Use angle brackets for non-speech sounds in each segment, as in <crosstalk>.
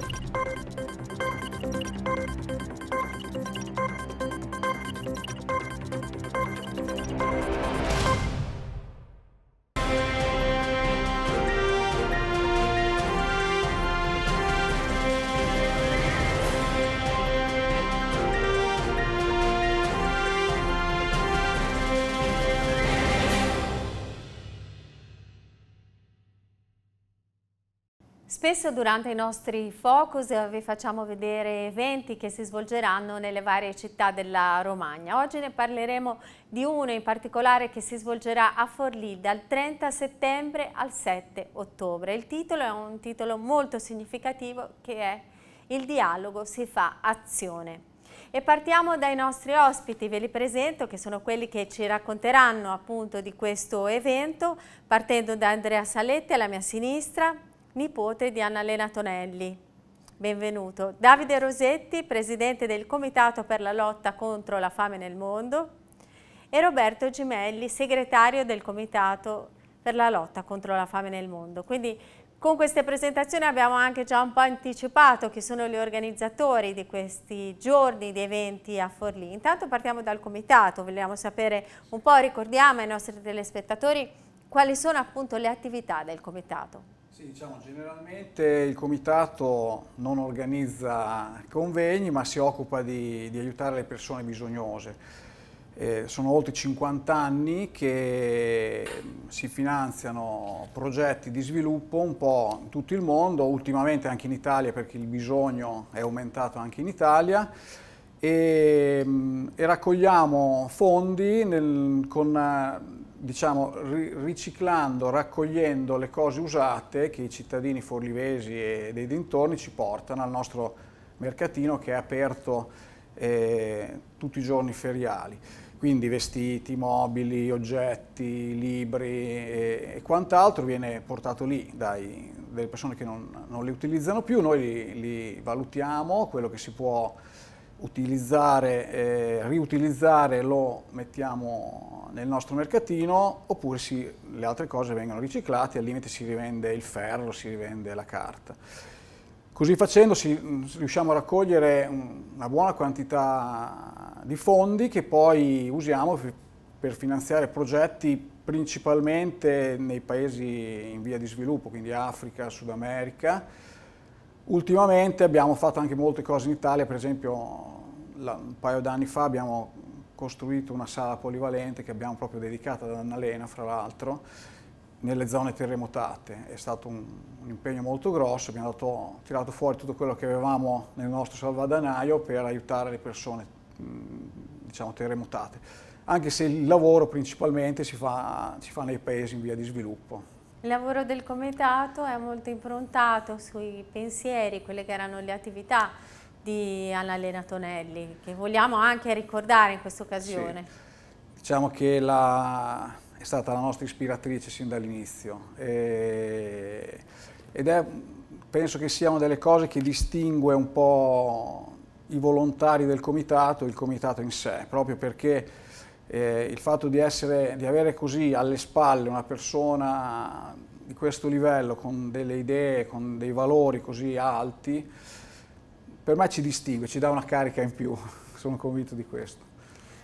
Thank you. Spesso durante i nostri focus eh, vi facciamo vedere eventi che si svolgeranno nelle varie città della Romagna. Oggi ne parleremo di uno in particolare che si svolgerà a Forlì dal 30 settembre al 7 ottobre. Il titolo è un titolo molto significativo che è Il dialogo si fa azione. E partiamo dai nostri ospiti, ve li presento, che sono quelli che ci racconteranno appunto di questo evento, partendo da Andrea Saletti alla mia sinistra, nipote di Annalena Tonelli. Benvenuto. Davide Rosetti, presidente del Comitato per la lotta contro la fame nel mondo e Roberto Gimelli, segretario del Comitato per la lotta contro la fame nel mondo. Quindi con queste presentazioni abbiamo anche già un po' anticipato chi sono gli organizzatori di questi giorni di eventi a Forlì. Intanto partiamo dal comitato, vogliamo sapere un po', ricordiamo ai nostri telespettatori quali sono appunto le attività del comitato. Sì, diciamo, generalmente il comitato non organizza convegni ma si occupa di, di aiutare le persone bisognose. Eh, sono oltre 50 anni che mm, si finanziano progetti di sviluppo un po' in tutto il mondo, ultimamente anche in Italia perché il bisogno è aumentato anche in Italia e, mm, e raccogliamo fondi nel, con eh, diciamo, riciclando, raccogliendo le cose usate che i cittadini forlivesi e dei dintorni ci portano al nostro mercatino che è aperto eh, tutti i giorni feriali. Quindi vestiti, mobili, oggetti, libri e, e quant'altro viene portato lì dai, dalle persone che non, non, li utilizzano più, noi li, li valutiamo, quello che si può utilizzare, eh, riutilizzare lo mettiamo nel nostro mercatino oppure si, le altre cose vengono riciclate, al limite si rivende il ferro, si rivende la carta. Così facendo si, mm, riusciamo a raccogliere una buona quantità di fondi che poi usiamo per finanziare progetti principalmente nei paesi in via di sviluppo, quindi Africa, Sud America, Ultimamente abbiamo fatto anche molte cose in Italia, per esempio un paio d'anni fa abbiamo costruito una sala polivalente che abbiamo proprio dedicata ad Annalena, fra l'altro, nelle zone terremotate. È stato un, un impegno molto grosso, abbiamo dato, tirato fuori tutto quello che avevamo nel nostro salvadanaio per aiutare le persone diciamo, terremotate, anche se il lavoro principalmente si fa, si fa nei paesi in via di sviluppo. Il lavoro del comitato è molto improntato sui pensieri, quelle che erano le attività di Annalena Tonelli, che vogliamo anche ricordare in questa occasione. Sì. Diciamo che la... è stata la nostra ispiratrice sin dall'inizio e... ed è, penso che sia una delle cose che distingue un po' i volontari del comitato e il comitato in sé, proprio perché eh, il fatto di, essere, di, avere così alle spalle una persona di questo livello, con delle idee, con dei valori così alti, per me ci distingue, ci dà una carica in più, <laughs> sono convinto di questo.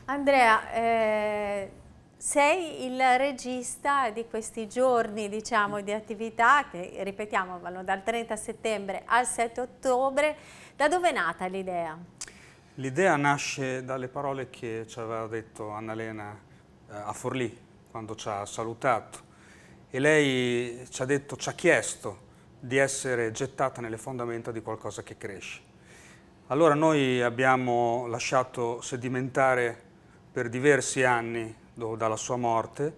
Andrea, eh, sei il regista di questi giorni diciamo, di attività che, ripetiamo, vanno dal 30 settembre al 7 ottobre. Da dove è nata l'idea? L'idea nasce dalle parole che ci aveva detto Annalena eh, a Forlì quando ci ha salutato e lei ci ha detto, ci ha chiesto di essere gettata nelle fondamenta di qualcosa che cresce. Allora noi abbiamo lasciato sedimentare per diversi anni dalla sua morte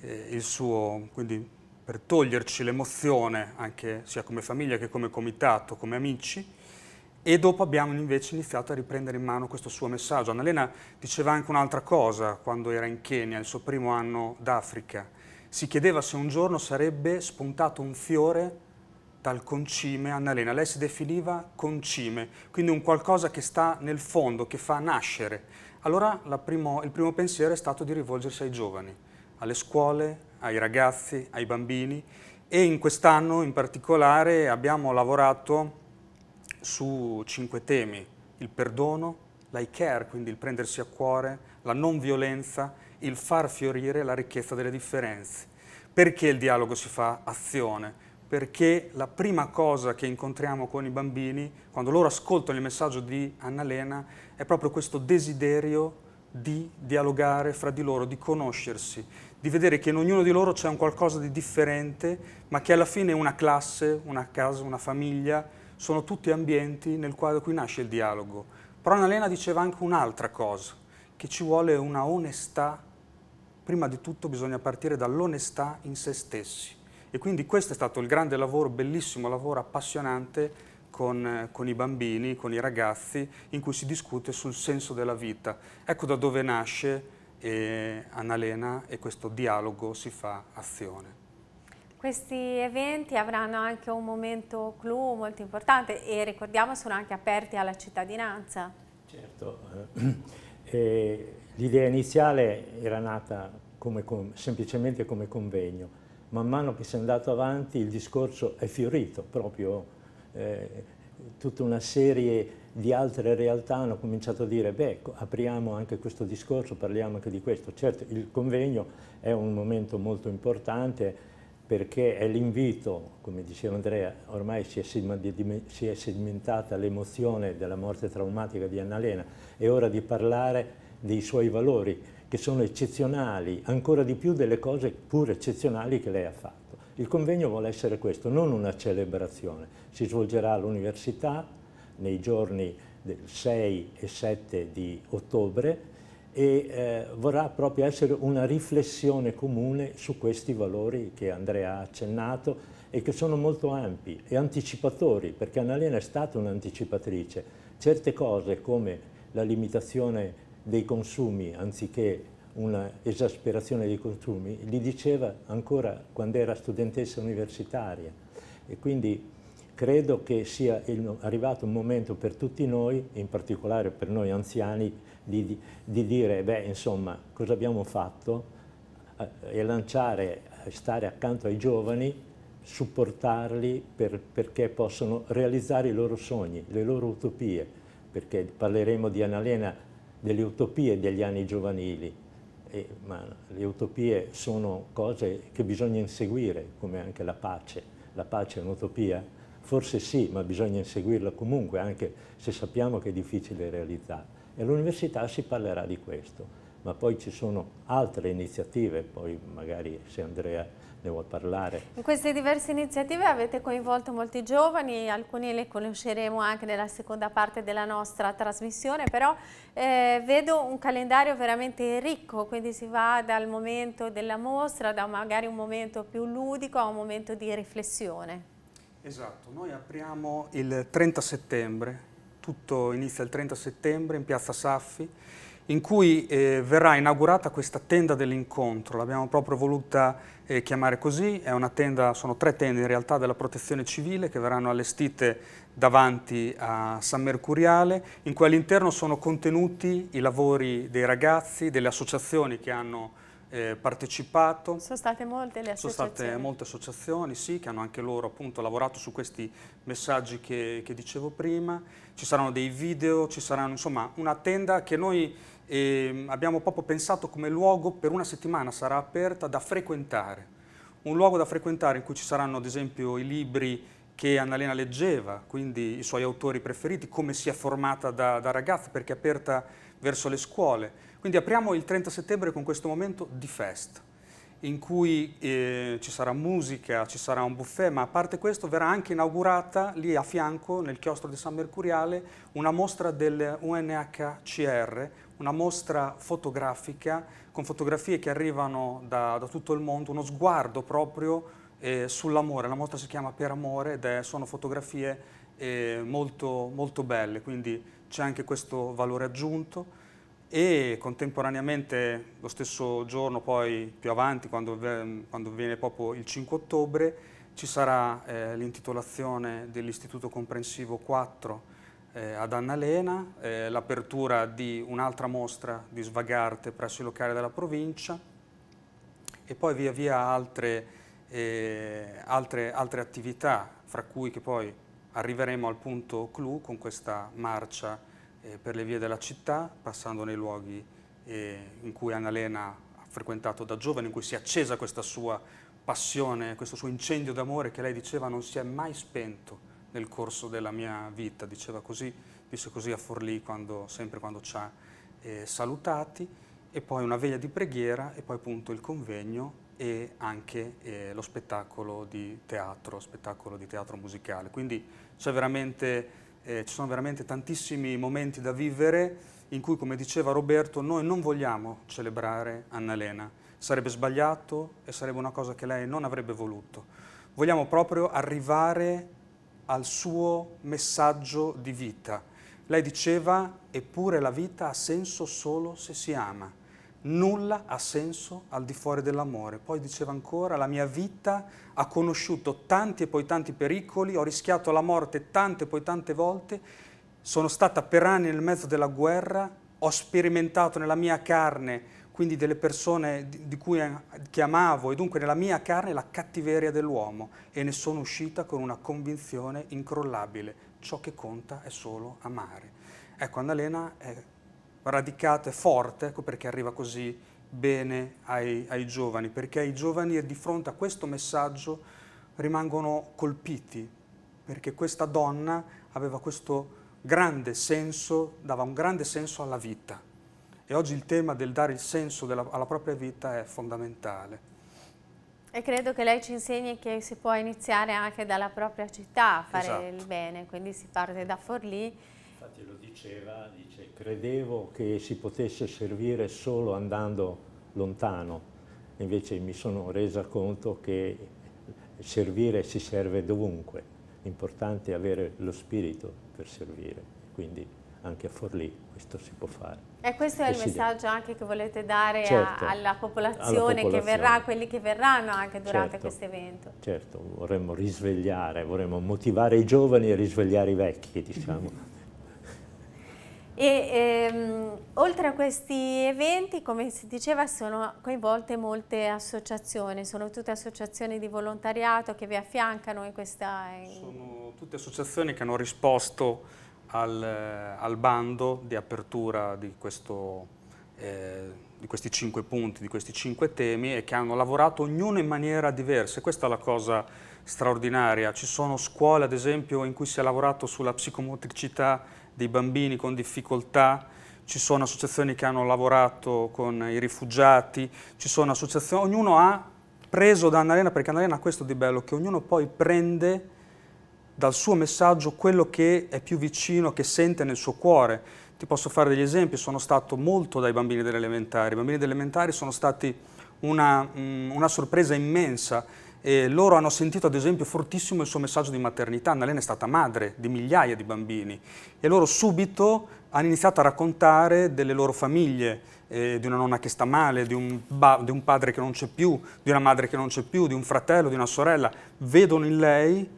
eh, il suo, quindi per toglierci l'emozione anche sia come famiglia che come comitato, come amici, e dopo abbiamo invece iniziato a riprendere in mano questo suo messaggio. Annalena diceva anche un'altra cosa quando era in Kenya, il suo primo anno d'Africa. Si chiedeva se un giorno sarebbe spuntato un fiore dal concime Annalena. Lei si definiva concime, quindi un qualcosa che sta nel fondo, che fa nascere. Allora primo, il primo pensiero è stato di rivolgersi ai giovani, alle scuole, ai ragazzi, ai bambini e in quest'anno in particolare abbiamo lavorato su cinque temi, il perdono, l'i-care, quindi il prendersi a cuore, la non violenza, il far fiorire la ricchezza delle differenze. Perché il dialogo si fa azione? Perché la prima cosa che incontriamo con i bambini, quando loro ascoltano il messaggio di Annalena, è proprio questo desiderio di dialogare fra di loro, di conoscersi, di vedere che in ognuno di loro c'è un qualcosa di differente, ma che alla fine una classe, una casa, una famiglia, sono tutti ambienti nel quale cui nasce il dialogo. Però Annalena diceva anche un'altra cosa, che ci vuole una onestà, prima di tutto bisogna partire dall'onestà in se stessi. E quindi questo è stato il grande lavoro, bellissimo lavoro, appassionante con, eh, con, i bambini, con i ragazzi, in cui si discute sul senso della vita. Ecco da dove nasce eh, Annalena e questo dialogo si fa azione. Questi eventi avranno anche un momento clou molto importante e ricordiamo sono anche aperti alla cittadinanza. Certo, eh, <clears throat> l'idea iniziale era nata come, semplicemente come convegno, man mano che si è andato avanti il discorso è fiorito, proprio eh, tutta una serie di altre realtà hanno cominciato a dire beh apriamo anche questo discorso, parliamo anche di questo. Certo il convegno è un momento molto importante perché è l'invito, come diceva Andrea, ormai si è sedimentata l'emozione della morte traumatica di Annalena, è ora di parlare dei suoi valori che sono eccezionali, ancora di più delle cose pur eccezionali che lei ha fatto. Il convegno vuole essere questo, non una celebrazione, si svolgerà all'università nei giorni del 6 e 7 di ottobre e eh, vorrà proprio essere una riflessione comune su questi valori che Andrea ha accennato e che sono molto ampi e anticipatori, perché Annalena è stata un'anticipatrice. Certe cose come la limitazione dei consumi anziché un'esasperazione dei consumi, li diceva ancora quando era studentessa universitaria e quindi credo che sia arrivato un momento per tutti noi, in particolare per noi anziani, di, di dire, beh, insomma, cosa abbiamo fatto? Eh, e lanciare, eh, stare accanto ai giovani, supportarli per, perché possono realizzare i loro sogni, le loro utopie, perché parleremo di Annalena delle utopie degli anni giovanili, e, ma le utopie sono cose che bisogna inseguire, come anche la pace. La pace è un'utopia? Forse sì, ma bisogna inseguirla comunque, anche se sappiamo che è difficile realizzarla. E all'università si parlerà di questo, ma poi ci sono altre iniziative, poi magari se Andrea ne vuole parlare. In queste diverse iniziative avete coinvolto molti giovani, alcuni le conosceremo anche nella seconda parte della nostra trasmissione, però eh, vedo un calendario veramente ricco, quindi si va dal momento della mostra, da magari un momento più ludico a un momento di riflessione. Esatto, noi apriamo il 30 settembre tutto inizia il 30 settembre in piazza Saffi, in cui eh, verrà inaugurata questa tenda dell'incontro, l'abbiamo proprio voluta eh, chiamare così, tenda, sono tre tende in realtà della protezione civile che verranno allestite davanti a San Mercuriale, in cui all'interno sono contenuti i lavori dei ragazzi, delle associazioni che hanno eh, partecipato. Sono state molte le associazioni. Sono state molte associazioni, sì, che hanno anche loro appunto lavorato su questi messaggi che, che dicevo prima. Ci saranno dei video, ci saranno insomma una tenda che noi eh, abbiamo proprio pensato come luogo per una settimana, sarà aperta da frequentare. Un luogo da frequentare in cui ci saranno ad esempio i libri che Annalena leggeva, quindi i suoi autori preferiti, come si è formata da, da ragazza perché è aperta verso le scuole quindi apriamo il 30 settembre con questo momento di fest in cui eh, ci sarà musica, ci sarà un buffet, ma a parte questo verrà anche inaugurata lì a fianco, nel chiostro di San Mercuriale, una mostra del UNHCR, una mostra fotografica con fotografie che arrivano da, da tutto il mondo, uno sguardo proprio eh, sull'amore. La mostra si chiama Per Amore ed è, sono fotografie eh, molto, molto belle, quindi c'è anche questo valore aggiunto e contemporaneamente lo stesso giorno poi più avanti quando, quando viene proprio il 5 ottobre ci sarà eh, l'intitolazione dell'Istituto Comprensivo 4 eh, ad Annalena, eh, l'apertura di un'altra mostra di Svagarte presso i locali della provincia e poi via via altre, eh, altre, altre attività fra cui che poi arriveremo al punto clou con questa marcia eh, per le vie della città, passando nei luoghi eh, in cui Annalena ha frequentato da giovane, in cui si è accesa questa sua passione, questo suo incendio d'amore che lei diceva non si è mai spento nel corso della mia vita, diceva così, disse così a Forlì quando, sempre quando ci ha eh, salutati, e poi una veglia di preghiera e poi appunto il convegno e anche eh, lo spettacolo di teatro, spettacolo di teatro musicale. Quindi c'è veramente eh, ci sono veramente tantissimi momenti da vivere in cui, come diceva Roberto, noi non vogliamo celebrare Annalena. Sarebbe sbagliato e sarebbe una cosa che lei non avrebbe voluto. Vogliamo proprio arrivare al suo messaggio di vita. Lei diceva, eppure la vita ha senso solo se si ama. Nulla ha senso al di fuori dell'amore. Poi diceva ancora, la mia vita ha conosciuto tanti e poi tanti pericoli, ho rischiato la morte tante e poi tante volte, sono stata per anni nel mezzo della guerra, ho sperimentato nella mia carne, quindi delle persone di cui, che amavo e dunque nella mia carne la cattiveria dell'uomo e ne sono uscita con una convinzione incrollabile. Ciò che conta è solo amare. Ecco, Annalena è radicata e forte, ecco perché arriva così bene ai, ai giovani, perché i giovani di fronte a questo messaggio rimangono colpiti, perché questa donna aveva questo grande senso, dava un grande senso alla vita. E oggi il tema del dare il senso della, alla propria vita è fondamentale. E credo che lei ci insegni che si può iniziare anche dalla propria città a fare esatto. il bene, quindi si parte da Forlì infatti lo diceva, dice, credevo che si potesse servire solo andando lontano, invece mi sono resa conto che servire si serve dovunque, l'importante è avere lo spirito per servire, quindi anche a Forlì questo si può fare. E questo è il messaggio anche che volete dare certo, a, alla, popolazione alla, popolazione che verrà, a quelli che verranno anche durante certo, questo evento. Certo, vorremmo risvegliare, vorremmo motivare i giovani e risvegliare i vecchi, diciamo. <laughs> E, ehm, oltre a questi eventi, come si diceva, sono coinvolte molte associazioni, sono tutte associazioni di volontariato che vi affiancano in questa... Sono tutte associazioni che hanno risposto al, al bando di apertura di, questo, eh, di, questi cinque punti, di questi cinque temi e che hanno lavorato ognuno in maniera diversa. E questa è la cosa straordinaria. Ci sono scuole, ad esempio, in cui si è lavorato sulla psicomotricità dei bambini con difficoltà, ci sono associazioni che hanno lavorato con i rifugiati, ci sono associazioni, ognuno ha preso da Annalena, perché Annalena ha questo di bello, che ognuno poi prende dal suo messaggio quello che è più vicino, che sente nel suo cuore. Ti posso fare degli esempi, sono stato molto dai bambini delle elementari, i bambini delle elementari sono stati una, mm, una sorpresa immensa, eh, loro hanno sentito ad esempio fortissimo il suo messaggio di maternità, Annalena è stata madre di migliaia di bambini e loro subito hanno iniziato a raccontare delle loro famiglie, eh, di una nonna che sta male, di un, di un padre che non c'è più, di una madre che non c'è più, di un fratello, di una sorella, vedono in lei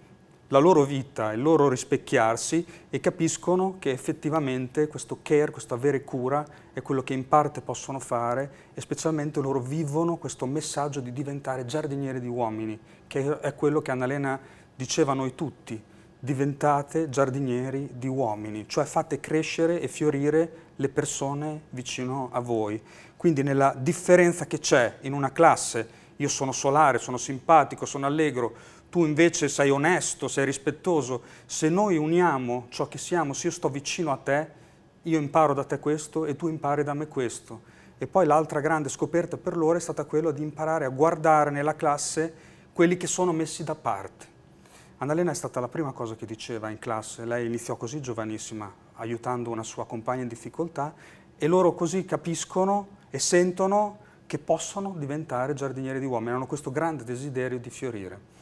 la loro vita, il loro rispecchiarsi e capiscono che effettivamente questo care, questo avere cura è quello che in parte possono fare e specialmente loro vivono questo messaggio di diventare giardinieri di uomini, che è quello che Annalena diceva a noi tutti, diventate giardinieri di uomini, cioè fate crescere e fiorire le persone vicino a voi. Quindi nella differenza che c'è in una classe, io sono solare, sono simpatico, sono allegro, tu invece sei onesto, sei rispettoso, se noi uniamo ciò che siamo, se io sto vicino a te, io imparo da te questo e tu impari da me questo. E poi l'altra grande scoperta per loro è stata quella di imparare a guardare nella classe quelli che sono messi da parte. Annalena è stata la prima cosa che diceva in classe, lei iniziò così giovanissima, aiutando una sua compagna in difficoltà, e loro così capiscono e sentono che possono diventare giardinieri di uomini, hanno questo grande desiderio di fiorire.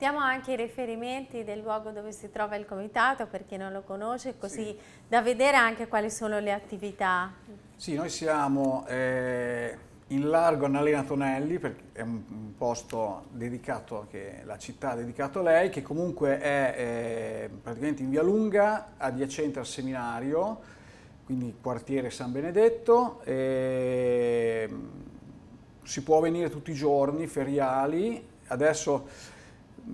Diamo anche i riferimenti del luogo dove si trova il comitato per chi non lo conosce, così sì. da vedere anche quali sono le attività. Sì, noi siamo eh, in largo Annalena Tonelli, perché è un, posto dedicato, che la città ha dedicato a lei, che comunque è eh, praticamente in via lunga, adiacente al seminario, quindi quartiere San Benedetto. Eh, si può venire tutti i giorni, feriali. Adesso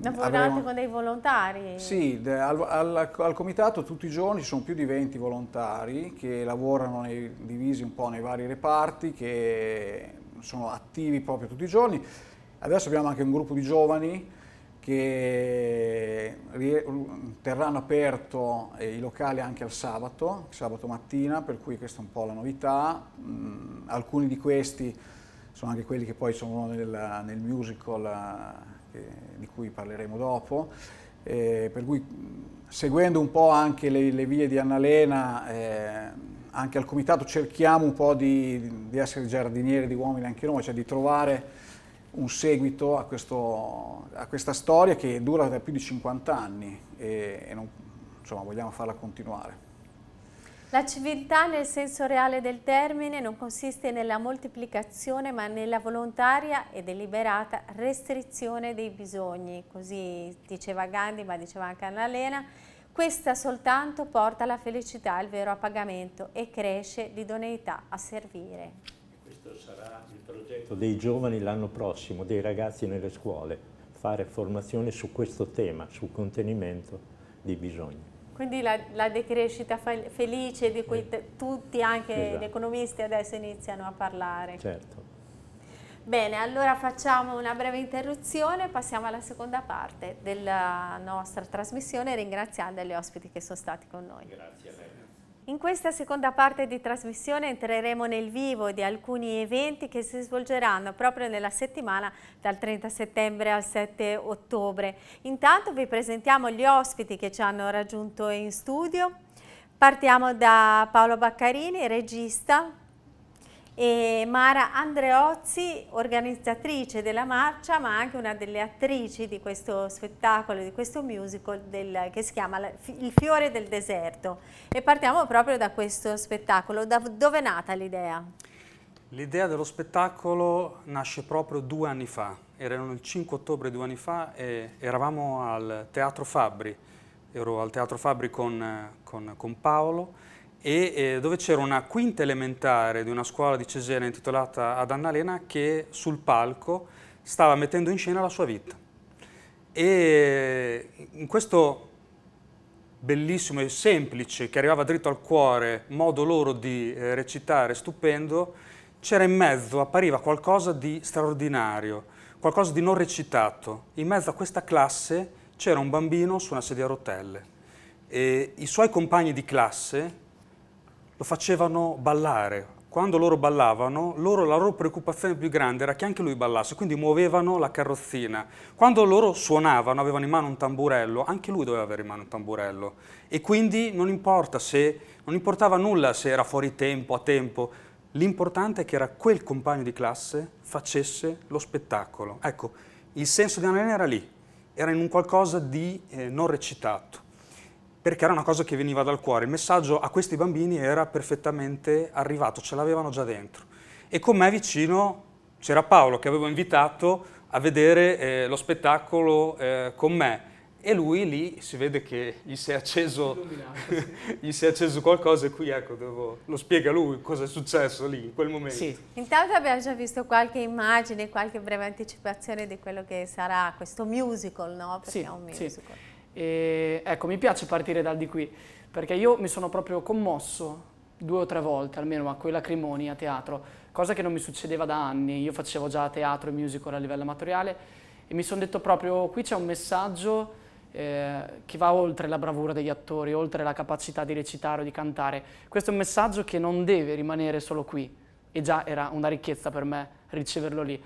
Lavorate avremo... con dei volontari? Sì, al, al, al, comitato tutti i giorni ci sono più di 20 volontari che lavorano nei, divisi un po' nei vari reparti, che sono attivi proprio tutti i giorni. Adesso abbiamo anche un gruppo di giovani che terranno aperto eh, i locali anche al sabato, sabato mattina, per cui questa è un po' la novità. Mm, alcuni di questi sono anche quelli che poi sono nel, nel musical di cui parleremo dopo, eh, per cui seguendo un po' anche le, le vie di Annalena, eh, anche al comitato cerchiamo un po' di, di, essere giardinieri di uomini anche noi, cioè di trovare un seguito a, questo, a questa storia che dura da più di 50 anni e, e non, insomma, vogliamo farla continuare. La civiltà nel senso reale del termine non consiste nella moltiplicazione ma nella volontaria e deliberata restrizione dei bisogni, così diceva Gandhi ma diceva anche Annalena, questa soltanto porta alla felicità, il vero appagamento e cresce l'idoneità a servire. Questo sarà il progetto dei giovani l'anno prossimo, dei ragazzi nelle scuole, fare formazione su questo tema, sul contenimento dei bisogni. Quindi la, la decrescita felice di cui tutti, anche esatto. gli economisti, adesso iniziano a parlare. Certo. Bene, allora facciamo una breve interruzione, passiamo alla seconda parte della nostra trasmissione ringraziando gli ospiti che sono stati con noi. Grazie a lei. In questa seconda parte di trasmissione entreremo nel vivo di alcuni eventi che si svolgeranno proprio nella settimana dal 30 settembre al 7 ottobre. Intanto vi presentiamo gli ospiti che ci hanno raggiunto in studio. Partiamo da Paolo Baccarini, regista, e Mara Andreozzi, organizzatrice della marcia ma anche una delle attrici di questo spettacolo, di questo musical del, che si chiama Il fiore del deserto. E partiamo proprio da questo spettacolo, da dove è nata l'idea? L'idea dello spettacolo nasce proprio due anni fa, erano il 5 ottobre due anni fa e eravamo al Teatro Fabbri, ero al Teatro Fabbri con, con, con Paolo e eh, dove c'era una quinta elementare di una scuola di Cesena intitolata ad Annalena che sul palco stava mettendo in scena la sua vita. E eh, in questo bellissimo e semplice, che arrivava dritto al cuore, modo loro di eh, recitare, stupendo, c'era in mezzo, appariva qualcosa di straordinario, qualcosa di non recitato. In mezzo a questa classe c'era un bambino su una sedia a rotelle. E I suoi compagni di classe, lo facevano ballare. Quando loro ballavano, loro, la loro preoccupazione più grande era che anche lui ballasse, quindi muovevano la carrozzina. Quando loro suonavano, avevano in mano un tamburello, anche lui doveva avere in mano un tamburello. E quindi non, importa se, non importava nulla se era fuori tempo, a tempo, l'importante è che era quel compagno di classe facesse lo spettacolo. Ecco, il senso di Annalena era lì, era in un qualcosa di eh, non recitato perché era una cosa che veniva dal cuore. Il messaggio a questi bambini era perfettamente arrivato, ce l'avevano già dentro. E con me vicino c'era Paolo che avevo invitato a vedere eh, lo spettacolo eh, con me e lui lì si vede che gli si è acceso, <laughs> gli si è acceso qualcosa e qui ecco devo, lo spiega lui cosa è successo lì in quel momento. Sì. Intanto abbiamo già visto qualche immagine, qualche breve anticipazione di quello che sarà questo musical, no? Perché sì, è un musical. Sì. E, ecco, mi piace partire dal di qui, perché io mi sono proprio commosso due o tre volte almeno a quei lacrimoni a teatro, cosa che non mi succedeva da anni. Io facevo già teatro e musical a livello amatoriale e mi sono detto proprio qui c'è un messaggio eh, che va oltre la bravura degli attori, oltre la capacità di recitare o di cantare. Questo è un messaggio che non deve rimanere solo qui e già era una ricchezza per me riceverlo lì.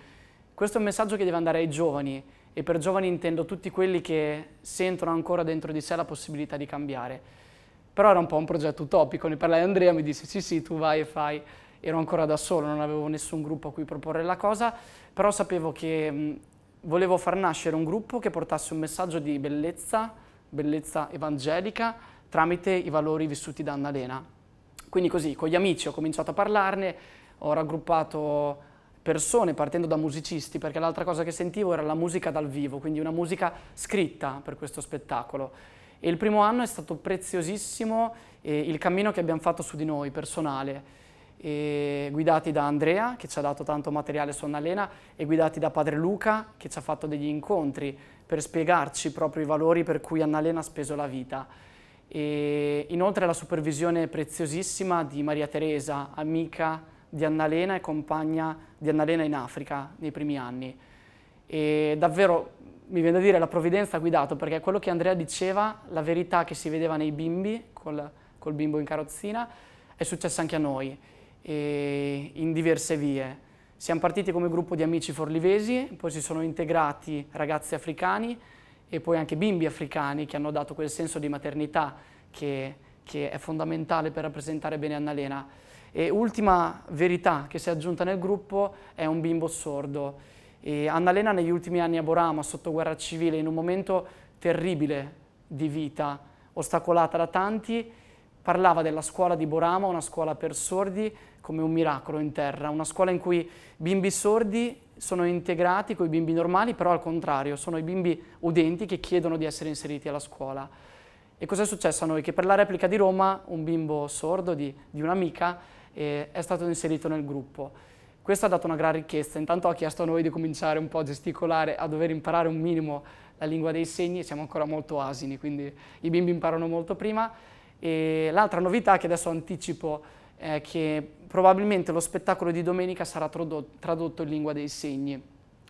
Questo è un messaggio che deve andare ai giovani e per giovani intendo tutti quelli che sentono ancora dentro di sé la possibilità di cambiare. Però era un po' un progetto utopico, ne parlai a Andrea, mi disse sì sì tu vai e fai, ero ancora da solo, non avevo nessun gruppo a cui proporre la cosa, però sapevo che mh, volevo far nascere un gruppo che portasse un messaggio di bellezza, bellezza evangelica, tramite i valori vissuti da Annalena. Quindi così, con gli amici ho cominciato a parlarne, ho raggruppato persone partendo da musicisti, perché l'altra cosa che sentivo era la musica dal vivo, quindi una musica scritta per questo spettacolo. E il primo anno è stato preziosissimo eh, il cammino che abbiamo fatto su di noi, personale, e guidati da Andrea, che ci ha dato tanto materiale su Annalena, e guidati da Padre Luca, che ci ha fatto degli incontri per spiegarci proprio i valori per cui Annalena ha speso la vita. E inoltre la supervisione preziosissima di Maria Teresa, amica, di Annalena e compagna di Annalena in Africa nei primi anni. E davvero, mi viene da dire, la provvidenza ha guidato, perché quello che Andrea diceva, la verità che si vedeva nei bimbi, col, col bimbo in carrozzina, è successa anche a noi, in diverse vie. Siamo partiti come gruppo di amici forlivesi, poi si sono integrati ragazzi africani e poi anche bimbi africani che hanno dato quel senso di maternità che, che è fondamentale per rappresentare bene Annalena. E ultima verità che si è aggiunta nel gruppo è un bimbo sordo. E Annalena negli ultimi anni a Borama, sotto guerra civile, in un momento terribile di vita, ostacolata da tanti, parlava della scuola di Borama, una scuola per sordi, come un miracolo in terra, una scuola in cui bimbi sordi sono integrati con i bimbi normali, però al contrario, sono i bimbi udenti che chiedono di essere inseriti alla scuola. E cosa è successo a noi? Che per la replica di Roma un bimbo sordo di, di un'amica e è stato inserito nel gruppo. Questo ha dato una gran ricchezza, intanto ha chiesto a noi di cominciare un po' a gesticolare, a dover imparare un minimo la lingua dei segni, siamo ancora molto asini, quindi i bimbi imparano molto prima. l'altra novità che adesso anticipo è che probabilmente lo spettacolo di domenica sarà tradotto in lingua dei segni,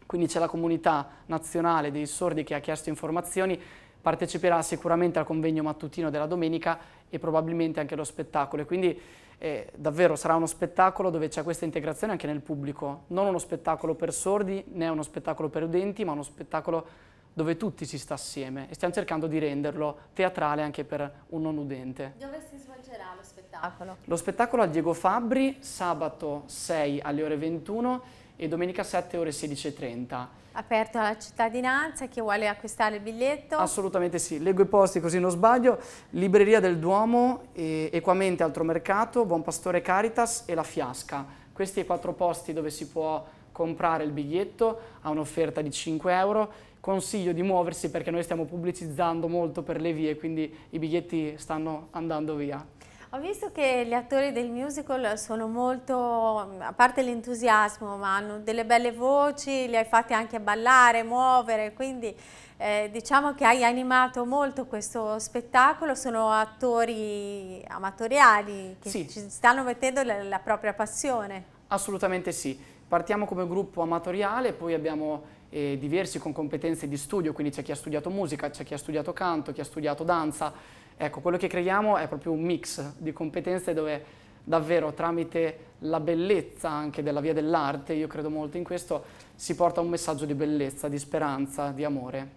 quindi c'è la comunità nazionale dei sordi che ha chiesto informazioni parteciperà sicuramente al convegno mattutino della domenica e probabilmente anche allo spettacolo. Quindi e davvero sarà uno spettacolo dove c'è questa integrazione anche nel pubblico, non uno spettacolo per sordi né uno spettacolo per udenti, ma uno spettacolo dove tutti si sta assieme e stiamo cercando di renderlo teatrale anche per un non udente. Dove si svolgerà lo spettacolo? Lo spettacolo a Diego Fabbri sabato 6 alle ore 21 e domenica 7 ore 16.30. Aperto alla cittadinanza, chi vuole acquistare il biglietto? Assolutamente sì, leggo i posti così non sbaglio, Libreria del Duomo, Equamente Altro Mercato, Buon Pastore Caritas e La Fiasca. Questi i quattro posti dove si può comprare il biglietto a un'offerta di 5 euro. Consiglio di muoversi perché noi stiamo pubblicizzando molto per le vie, quindi i biglietti stanno andando via. Ho visto che gli attori del musical sono molto, a parte l'entusiasmo, ma hanno delle belle voci, li hai fatti anche ballare, muovere, quindi eh, diciamo che hai animato molto questo spettacolo, sono attori amatoriali che sì. ci stanno mettendo la, la propria passione. Assolutamente sì, partiamo come gruppo amatoriale, poi abbiamo eh, diversi con competenze di studio, quindi c'è chi ha studiato musica, c'è chi ha studiato canto, chi ha studiato danza, Ecco, quello che creiamo è proprio un mix di competenze dove davvero tramite la bellezza anche della via dell'arte, io credo molto in questo, si porta un messaggio di bellezza, di speranza, di amore.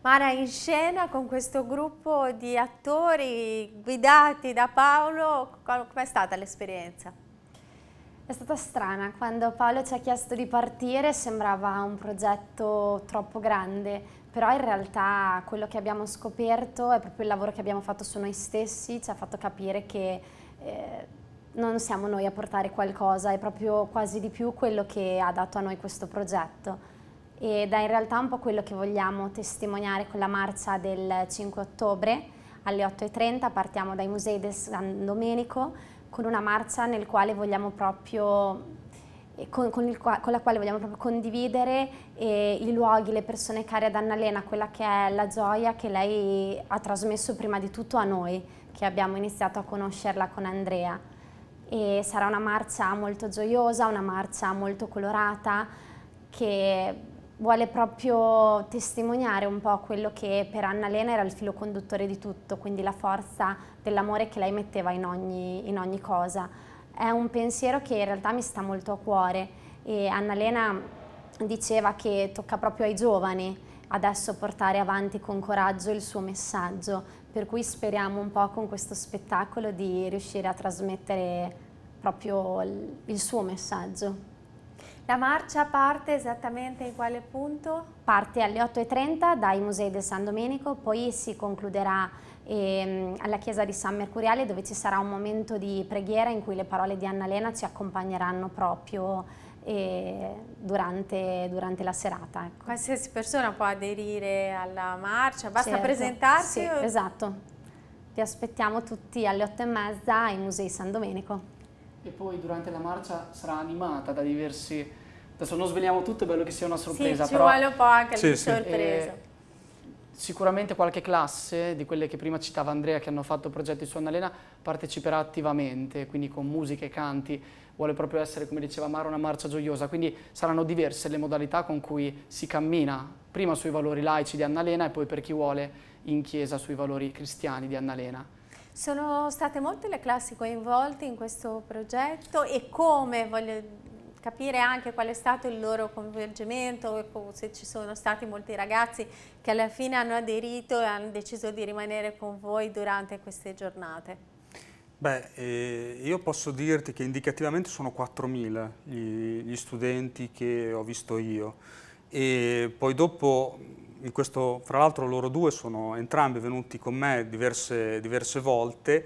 Mara in scena con questo gruppo di attori guidati da Paolo, com'è stata l'esperienza? È stata strana, quando Paolo ci ha chiesto di partire sembrava un progetto troppo grande, però in realtà quello che abbiamo scoperto è proprio il lavoro che abbiamo fatto su noi stessi, ci ha fatto capire che eh, non siamo noi a portare qualcosa, è proprio quasi di più quello che ha dato a noi questo progetto. Ed è in realtà un po' quello che vogliamo testimoniare con la marcia del 5 ottobre alle 8.30, partiamo dai musei del San Domenico con una marcia nel quale vogliamo proprio con, con, il, con, la quale vogliamo proprio condividere eh, i luoghi, le persone care ad Annalena, quella che è la gioia che lei ha trasmesso prima di tutto a noi, che abbiamo iniziato a conoscerla con Andrea. E sarà una marcia molto gioiosa, una marcia molto colorata, che vuole proprio testimoniare un po' quello che per Annalena era il filo conduttore di tutto, quindi la forza dell'amore che lei metteva in ogni, in ogni cosa è un pensiero che in realtà mi sta molto a cuore e Annalena diceva che tocca proprio ai giovani adesso portare avanti con coraggio il suo messaggio, per cui speriamo un po' con questo spettacolo di riuscire a trasmettere proprio il suo messaggio. La marcia parte esattamente in quale punto? Parte alle 8.30 dai Musei del San Domenico, poi si concluderà e, ehm, alla chiesa di San Mercuriale dove ci sarà un momento di preghiera in cui le parole di Annalena ci accompagneranno proprio eh, durante, durante, la serata. Ecco. Qualsiasi persona può aderire alla marcia, basta certo, presentarsi? Sì, o... esatto. Vi aspettiamo tutti alle 8 e mezza ai Musei San Domenico. E poi durante la marcia sarà animata da diversi... Adesso non svegliamo tutto, è bello che sia una sorpresa. Sì, ci però... vuole un po' anche sì, la sì. sorpresa. E eh, Sicuramente qualche classe di quelle che prima citava Andrea che hanno fatto progetti su Annalena parteciperà attivamente, quindi con musiche, canti, vuole proprio essere, come diceva Mara, una marcia gioiosa, quindi saranno diverse le modalità con cui si cammina, prima sui valori laici di Annalena e poi per chi vuole in chiesa sui valori cristiani di Annalena. Sono state molte le classi coinvolte in questo progetto e come voglio capire anche qual è stato il loro coinvolgimento, se ci sono stati molti ragazzi che alla fine hanno aderito e hanno deciso di rimanere con voi durante queste giornate. Beh, eh, io posso dirti che indicativamente sono 4.000 gli, gli studenti che ho visto io e poi dopo in questo, fra l'altro loro due sono entrambi venuti con me diverse, diverse volte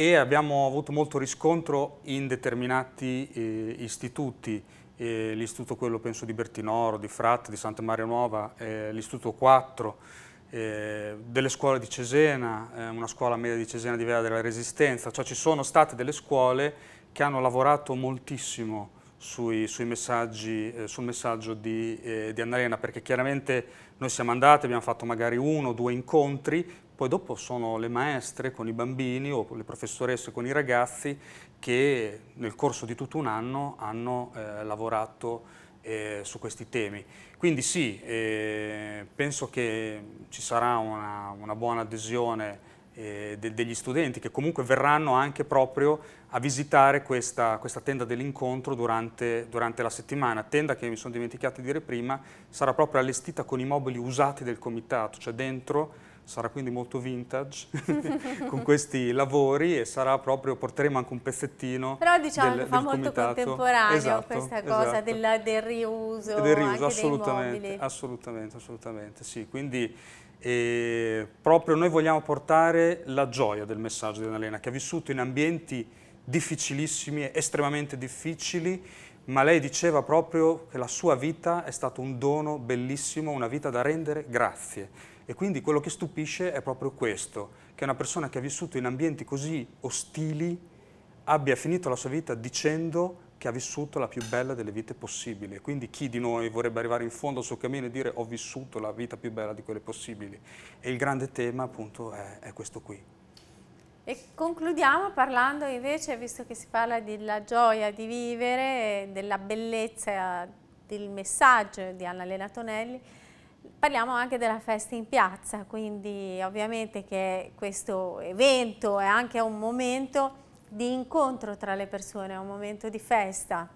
e abbiamo avuto molto riscontro in determinati eh, istituti, eh, l'istituto quello penso di Bertinoro, di Fratta, di Santa Maria Nuova, eh, l'istituto 4, delle scuole di Cesena, eh, una scuola media di Cesena di Vela della Resistenza, cioè ci sono state delle scuole che hanno lavorato moltissimo sui, sui messaggi, eh, sul messaggio di, eh, di Annarena, perché chiaramente noi siamo andati, abbiamo fatto magari uno o due incontri, poi dopo sono le maestre con i bambini o le professoresse con i ragazzi che nel corso di tutto un anno hanno eh, lavorato eh, su questi temi. Quindi sì, eh, penso che ci sarà una, una buona adesione eh, de degli studenti che comunque verranno anche proprio a visitare questa, questa tenda dell'incontro durante, durante, la settimana. Tenda che mi sono dimenticato di dire prima sarà proprio allestita con i mobili usati del comitato, cioè dentro sarà quindi molto vintage <laughs> con questi lavori e sarà proprio, porteremo anche un pezzettino Però diciamo del, che fa molto comitato. contemporaneo esatto, questa cosa esatto. del, del, riuso, del riuso assolutamente, assolutamente, assolutamente, sì, quindi eh, proprio noi vogliamo portare la gioia del messaggio di Annalena che ha vissuto in ambienti difficilissimi, estremamente difficili, ma lei diceva proprio che la sua vita è stato un dono bellissimo, una vita da rendere grazie e quindi quello che stupisce è proprio questo, che una persona che ha vissuto in ambienti così ostili abbia finito la sua vita dicendo che ha vissuto la più bella delle vite possibili. Quindi chi di noi vorrebbe arrivare in fondo al suo cammino e dire ho vissuto la vita più bella di quelle possibili? E il grande tema appunto è, è questo qui. E concludiamo parlando invece, visto che si parla della gioia di vivere, della bellezza del messaggio di Anna Lena Tonelli, Parliamo anche della festa in piazza, quindi ovviamente che questo evento è anche un momento di incontro tra le persone, è un momento di festa.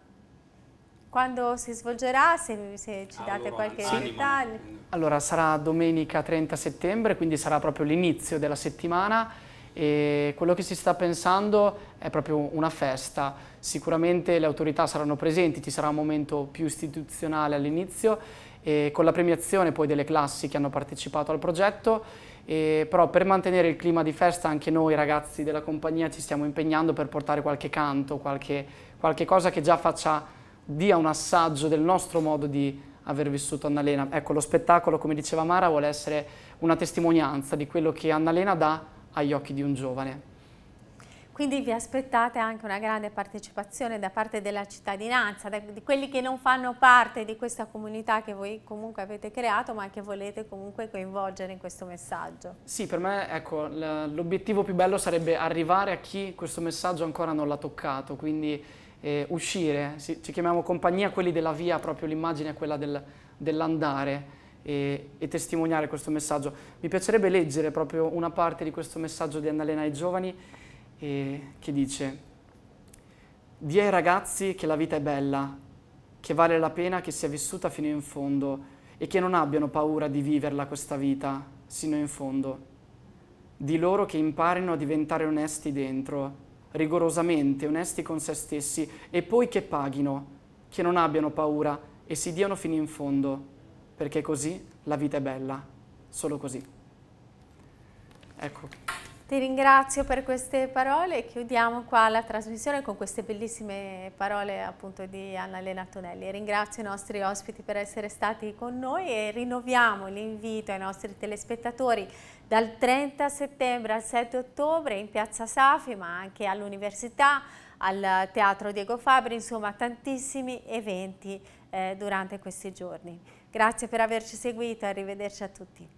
Quando si svolgerà, se, se ci date allora, qualche sì. dettaglio? Allora, sarà domenica 30 settembre, quindi sarà proprio l'inizio della settimana e quello che si sta pensando è proprio una festa. Sicuramente le autorità saranno presenti, ci sarà un momento più istituzionale all'inizio eh, con la premiazione poi delle classi che hanno partecipato al progetto. Eh, però per mantenere il clima di festa anche noi ragazzi della compagnia ci stiamo impegnando per portare qualche canto, qualche, qualche cosa che già faccia, dia un assaggio del nostro modo di aver vissuto Annalena. Ecco, lo spettacolo, come diceva Mara, vuole essere una testimonianza di quello che Annalena dà agli occhi di un giovane quindi vi aspettate anche una grande partecipazione da parte della cittadinanza, di quelli che non fanno parte di questa comunità che voi comunque avete creato ma che volete comunque coinvolgere in questo messaggio. Sì, per me ecco, l'obiettivo più bello sarebbe arrivare a chi questo messaggio ancora non l'ha toccato, quindi eh, uscire, ci chiamiamo compagnia quelli della via, proprio l'immagine è quella del, dell'andare. E, e, testimoniare questo messaggio. Mi piacerebbe leggere proprio una parte di questo messaggio di Annalena ai giovani e che dice Dì ai ragazzi che la vita è bella, che vale la pena che sia vissuta fino in fondo e che non abbiano paura di viverla questa vita sino in fondo. Di loro che imparino a diventare onesti dentro, rigorosamente onesti con se stessi e poi che paghino, che non abbiano paura e si diano fino in fondo, perché così la vita è bella, solo così. Ecco. Ti ringrazio per queste parole e chiudiamo qua la trasmissione con queste bellissime parole appunto di Annalena Tonelli. Ringrazio i nostri ospiti per essere stati con noi e rinnoviamo l'invito ai nostri telespettatori dal 30 settembre al 7 ottobre in Piazza Safi ma anche all'Università, al Teatro Diego Fabri, insomma tantissimi eventi eh, durante questi giorni. Grazie per averci seguito, arrivederci a tutti.